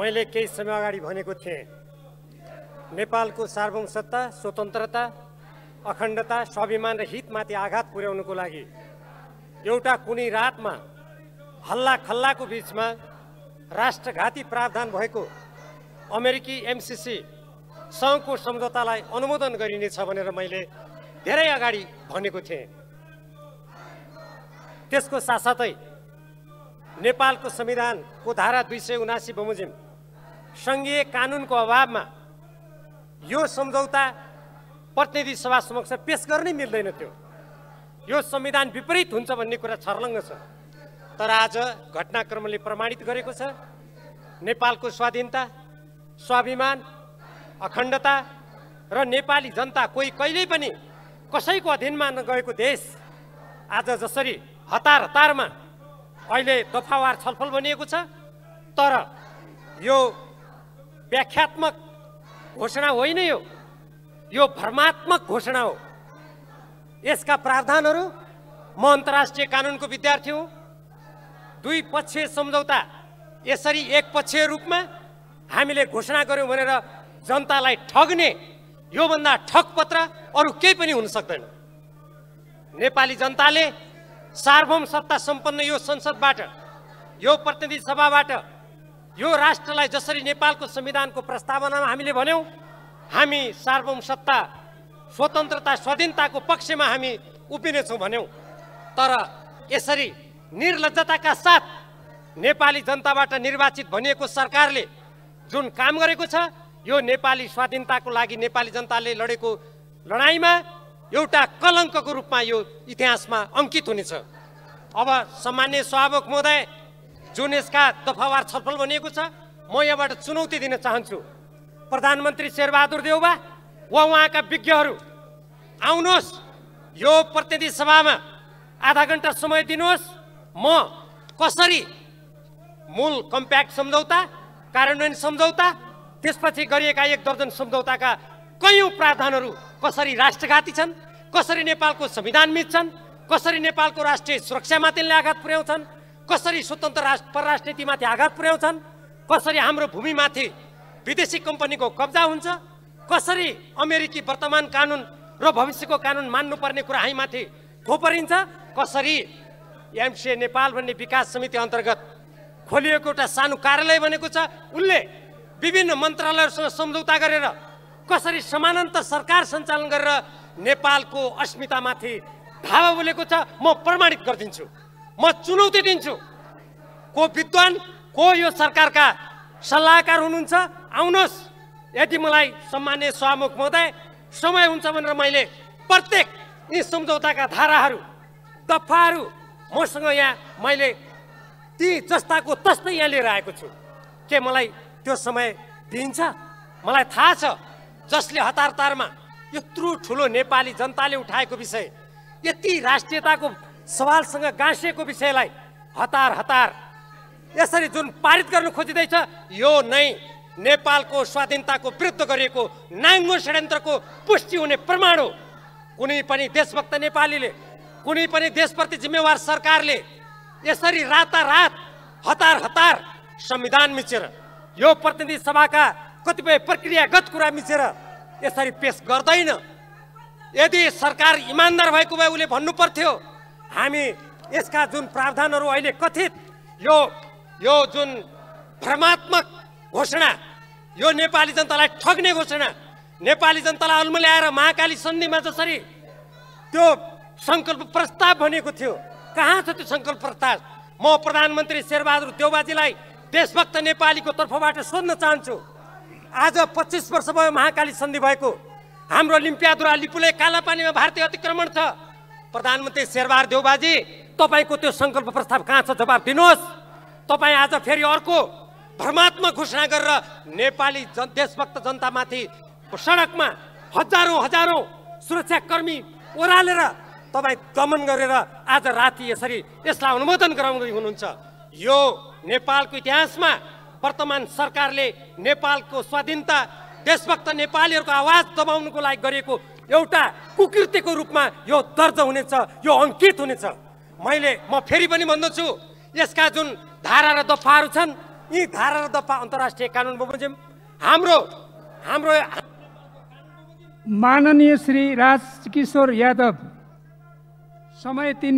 मैले केही समय अगाडि भनेको थिएँ नेपालको सार्वभौमसत्ता स्वतन्त्रता अखण्डता स्वाभिमान र हितमाथि आघात पुर्याउनुको लागि एउटा कुनै रातमा हल्ला खल्लाको बिचमा राष्ट्रघाती प्रावधान भएको अमेरिकी एमसिसी सङ्घको सम्झौतालाई अनुमोदन गरिनेछ भनेर मैले धेरै अगाडि भनेको थिएँ त्यसको साथसाथै नेपालको संविधानको धारा दुई सय उनासी बमोजिम सङ्घीय कानुनको अभावमा यो सम्झौता प्रतिनिधि सभा समक्ष पेस गर्नै मिल्दैन थियो यो संविधान विपरीत हुन्छ भन्ने कुरा छर्लङ्ग छ तर आज घटनाक्रमले प्रमाणित गरेको छ नेपालको स्वाधीनता स्वाभिमान अखण्डता र नेपाली जनता कोही कहिल्यै पनि कसैको अधीनमा नगएको देश आज जसरी हतार हतारमा अहिले दफावार छलफल बनिएको छ तर यो व्याख्यात्मक घोषणा होइन यो यो भ्रमात्मक घोषणा हो यसका प्रावधानहरू म अन्तर्राष्ट्रिय कानुनको विद्यार्थी हुँ दुई पक्षीय सम्झौता यसरी एक पक्षीय रूपमा हामीले घोषणा गऱ्यौँ भनेर जनतालाई ठग्ने योभन्दा ठग पत्र अरू केही पनि हुन सक्दैन नेपाली जनताले सार्वभौम सत्ता सम्पन्न यो संसदबाट यो प्रतिनिधि सभाबाट यो राष्ट्रलाई जसरी नेपालको संविधानको प्रस्तावनामा हामीले भन्यौँ हामी सार्वभौम सत्ता स्वतन्त्रता स्वाधीनताको पक्षमा हामी उभिनेछौँ भन्यौँ तर यसरी निर्लजताका साथ नेपाली जनताबाट निर्वाचित भनिएको सरकारले जुन काम गरेको छ यो नेपाली स्वाधीनताको लागि नेपाली जनताले लडेको लडाइँमा एउटा कलङ्कको रूपमा यो इतिहासमा अङ्कित हुनेछ अब सामान्य स्वाभाविक महोदय जुन यसका दफावार छलफल बनिएको छ म यहाँबाट चुनौती दिन चाहन्छु प्रधानमन्त्री शेरबहादुर देउबा वा उहाँका विज्ञहरू आउनुहोस् यो प्रतिनिधि सभामा आधा घन्टा समय दिनुहोस् म कसरी मूल कम्प्याक्ट सम्झौता कार्यान्वयन सम्झौता त्यसपछि गरिएका एक दर्जन सम्झौताका कयौँ प्रावधानहरू कसरी राष्ट्रघाती छन् कसरी नेपालको संविधान मिच्छन् कसरी नेपालको राष्ट्रिय सुरक्षामाथि आघात पुर्याउँछन् कसरी स्वतन्त्र राष्ट्र नीतिमाथि आघात पुर्याउँछन् कसरी हाम्रो भूमिमाथि विदेशी कम्पनीको कब्जा हुन्छ कसरी अमेरिकी वर्तमान कानुन र भविष्यको कानुन मान्नुपर्ने कुरा हामीमाथि थोपरिन्छ कसरी एमसिए नेपाल भन्ने विकास समिति अन्तर्गत खोलिएको एउटा सानो कार्यालय बनेको छ उनले विभिन्न मन्त्रालयहरूसँग सम्झौता गरेर कसरी समानान्तर सरकार सञ्चालन गरेर नेपालको अस्मितामाथि धावा बोलेको छ म प्रमाणित गरिदिन्छु म चुनौती दिन्छु को विद्वान को यो सरकारका सल्लाहकार हुनुहुन्छ आउनुहोस् यदि मलाई सम्मान्य सभामुख महोदय समय हुन्छ भनेर मैले प्रत्येक यी सम्झौताका धाराहरू दफाहरू मसँग यहाँ मैले ती जस्ताको तस्तै यहाँ लिएर आएको छु के मलाई त्यो समय दिइन्छ मलाई थाहा छ जसले हतार हतारतारमा यत्रो ठुलो नेपाली जनताले उठाएको विषय यति राष्ट्रियताको सवालसँग गाँसिएको विषयलाई हतार हतार यसरी जुन पारित गर्नु खोजिँदैछ यो नै नेपालको स्वाधीनताको विरुद्ध गरिएको नाङ्गो षड्यन्त्रको पुष्टि हुने प्रमाण हो कुनै पनि देशभक्त नेपालीले कुनै पनि देशप्रति जिम्मेवार सरकारले यसरी रातारात हतार हतार संविधान मिचेर यो प्रतिनिधि सभाका कतिपय प्रक्रियागत कुरा मिचेर यसरी पेस गर्दैन यदि सरकार इमान्दार भएको भए उसले भन्नु पर्थ्यो हामी यसका जुन प्रावधानहरू अहिले कथित यो यो जुन भ्रमात्मक घोषणा यो नेपाली जनतालाई ठग्ने घोषणा नेपाली जनतालाई अल्मल्याएर महाकाली सन्धिमा जसरी त्यो सङ्कल्प प्रस्ताव भनेको थियो कहाँ छ त्यो सङ्कल्प प्रस्ताव म प्रधानमन्त्री शेरबहादुर देवबाजीलाई देशभक्त नेपालीको तर्फबाट सोध्न चाहन्छु आज पच्चिस वर्ष भयो महाकाली सन्धि भएको हाम्रो लिम्पियादुरा लिपुले कालापानीमा भारतीय अतिक्रमण छ प्रधानमन्त्री शेरबहादुर देवबाजी तपाईँको त्यो सङ्कल्प प्रस्ताव कहाँ छ जवाब दिनुहोस् तपाईँ आज फेरि अर्को भ्रमात्मक घोषणा गरेर नेपाली जन देशभक्त जनतामाथि सडकमा हजारौँ हजारौँ सुरक्षाकर्मी ओह्रालेर तपाईँ दमन गरेर आज राति यसरी यसलाई अनुमोदन गराउँदै हुनुहुन्छ यो नेपालको इतिहासमा वर्तमान सरकारले नेपालको स्वाधीनता देशभक्त नेपालीहरूको आवाज दबाउनुको लागि गरिएको एउटा कुकृत्यको रूपमा यो दर्ज हुनेछ यो अङ्कित हुनेछ मैले म फेरि पनि भन्दछु यसका जुन धारा र दफाहरू छन् यी धारा र दफा अन्तर्राष्ट्रिय कानुन बमोजिम हाम्रो हाम्रो माननीय श्री राजकिशोर यादव समय तिन